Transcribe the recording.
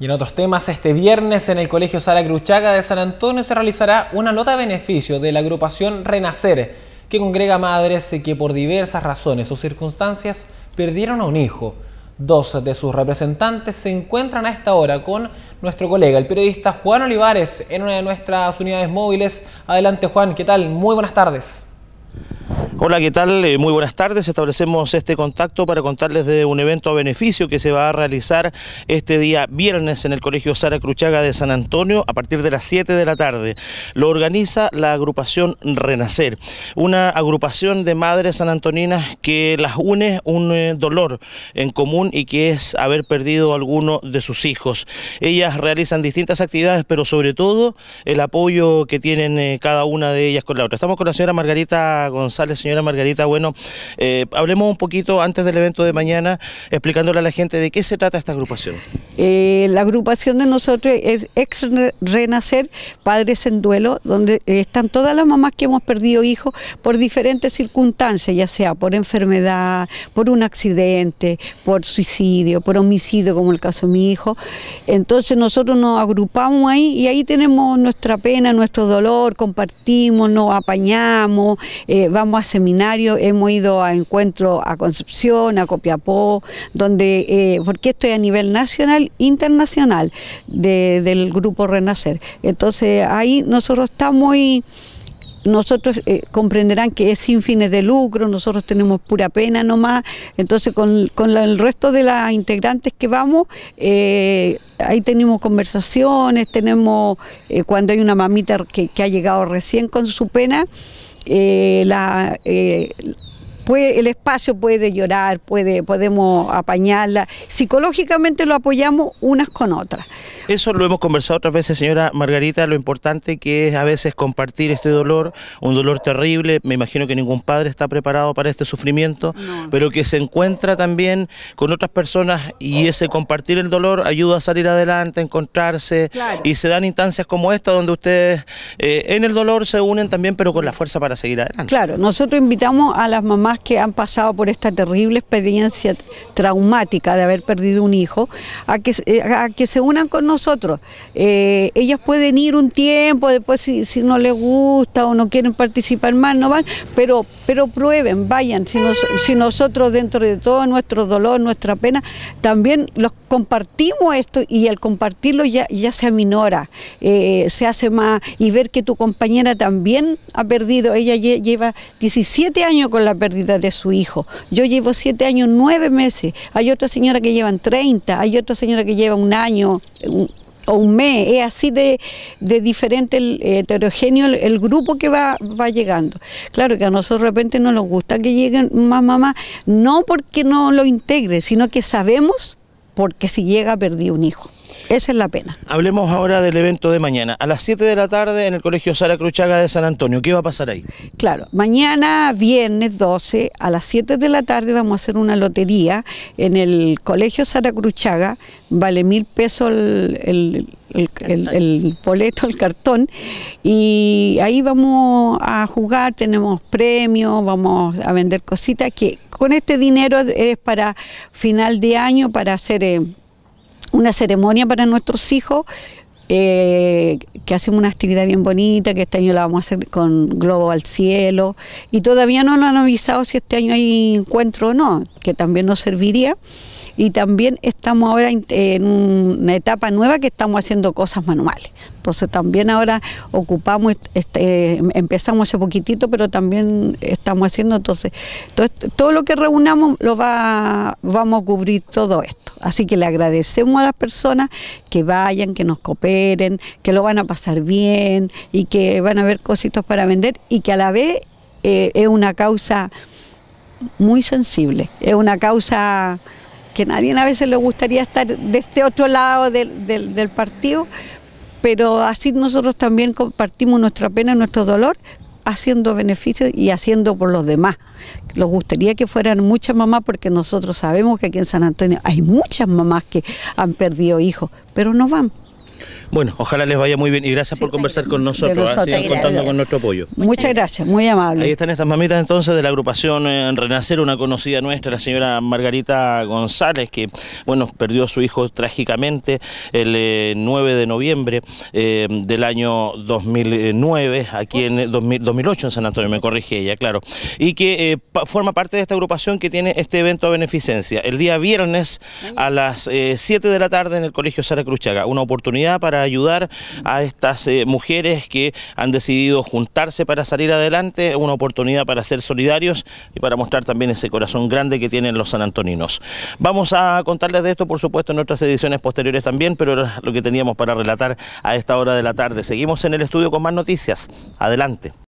Y en otros temas, este viernes en el Colegio Sara Cruchaga de San Antonio se realizará una nota de beneficio de la agrupación Renacer, que congrega madres que por diversas razones o circunstancias perdieron a un hijo. Dos de sus representantes se encuentran a esta hora con nuestro colega, el periodista Juan Olivares, en una de nuestras unidades móviles. Adelante Juan, ¿qué tal? Muy buenas tardes. Hola, ¿qué tal? Eh, muy buenas tardes. Establecemos este contacto para contarles de un evento a beneficio que se va a realizar este día viernes en el Colegio Sara Cruchaga de San Antonio a partir de las 7 de la tarde. Lo organiza la agrupación Renacer, una agrupación de madres sanantoninas que las une un eh, dolor en común y que es haber perdido alguno de sus hijos. Ellas realizan distintas actividades, pero sobre todo el apoyo que tienen eh, cada una de ellas con la otra. Estamos con la señora Margarita González, señora Margarita, bueno, eh, hablemos un poquito antes del evento de mañana, explicándole a la gente de qué se trata esta agrupación. Eh, la agrupación de nosotros es Ex Renacer, Padres en Duelo, donde están todas las mamás que hemos perdido hijos por diferentes circunstancias, ya sea por enfermedad, por un accidente, por suicidio, por homicidio, como el caso de mi hijo. Entonces nosotros nos agrupamos ahí y ahí tenemos nuestra pena, nuestro dolor, compartimos, nos apañamos, eh, vamos a hemos ido a encuentros a Concepción, a Copiapó, donde, eh, porque esto es a nivel nacional, internacional, del grupo Renacer. Entonces ahí nosotros estamos y nosotros eh, comprenderán que es sin fines de lucro, nosotros tenemos pura pena nomás, entonces con, el resto de las integrantes que vamos, eh, ahí tenemos conversaciones, tenemos cuando hay una mamita que, que ha llegado recién con su pena, eh, la, eh, el espacio puede llorar, puede, podemos apañarla. Psicológicamente lo apoyamos unas con otras. Eso lo hemos conversado otras veces, señora Margarita, lo importante que es a veces compartir este dolor, un dolor terrible, me imagino que ningún padre está preparado para este sufrimiento, pero que se encuentra también con otras personas y ese compartir el dolor ayuda a salir adelante, a encontrarse y se dan instancias como esta donde ustedes eh, en el dolor se unen también pero con la fuerza para seguir adelante. Claro, nosotros invitamos a las mamás que han pasado por esta terrible experiencia traumática de haber perdido un hijo, a que, eh, que se unan con nosotros. Eh, ellas pueden ir un tiempo, después si, no les gusta o no quieren participar más, no van, pero, pero prueben, vayan. Si, nosotros dentro de todo nuestro dolor, nuestra pena, también los compartimos esto y al compartirlo ya, se aminora, eh, se hace más y ver que tu compañera también ha perdido, ella lleva 17 años con la pérdida de su hijo. Yo llevo siete años, nueve meses. Hay otra señora que llevan 30, hay otra señora que lleva un año o un mes. Es así de, diferente, heterogéneo el, grupo que va, va llegando. Claro que a nosotros de repente no nos gusta que lleguen más mamás, no porque no lo integre, sino que sabemos porque si llega perdí un hijo. Esa es la pena. Hablemos ahora del evento de mañana. A las 7 de la tarde en el Colegio Sara Cruchaga de San Antonio. ¿Qué va a pasar ahí? Claro, mañana viernes 12 a las 7 de la tarde vamos a hacer una lotería en el Colegio Sara Cruchaga. Vale mil pesos el, el, boleto, el cartón, y ahí vamos a jugar, tenemos premios, vamos a vender cositas que con este dinero es para final de año, para hacer... Eh, una ceremonia para nuestros hijos eh, que hacemos una actividad bien bonita, que este año la vamos a hacer con Globo al Cielo, y todavía no nos han avisado si este año hay encuentro o no, que también nos serviría, y también estamos ahora en una etapa nueva que estamos haciendo cosas manuales, entonces también ahora ocupamos, este, em-, empezamos hace poquitito, pero también estamos haciendo, entonces todo, lo que reunamos lo va, vamos a cubrir todo esto, así que le agradecemos a las personas que vayan, que nos copen que lo van a pasar bien y que van a haber cositos para vender y que a la vez eh, es una causa muy sensible, es una causa que nadie a veces le gustaría estar de este otro lado del, del partido, pero así nosotros también compartimos nuestra pena, nuestro dolor, haciendo beneficios y haciendo por los demás. Nos gustaría que fueran muchas mamás porque nosotros sabemos que aquí en San Antonio hay muchas mamás que han perdido hijos, pero no van. Bueno, ojalá les vaya muy bien y gracias por conversar con nosotros, ¿ah? contando con nuestro apoyo. Muchas gracias, muy amable. Ahí están estas mamitas entonces de la agrupación eh, Renacer, una conocida nuestra, la señora Margarita González, que bueno, perdió a su hijo trágicamente el 9 eh, de noviembre eh, del año 2009, aquí en 2008 en San Antonio, me corrige ella, claro, y que forma parte de esta agrupación que tiene este evento a beneficencia, el día viernes a las 7 de la tarde en el Colegio Sara Chaga, una oportunidad para ayudar a estas eh, mujeres que han decidido juntarse para salir adelante, una oportunidad para ser solidarios y para mostrar también ese corazón grande que tienen los sanantoninos. Vamos a contarles de esto, por supuesto, en otras ediciones posteriores también, pero era lo que teníamos para relatar a esta hora de la tarde. Seguimos en el estudio con más noticias. Adelante.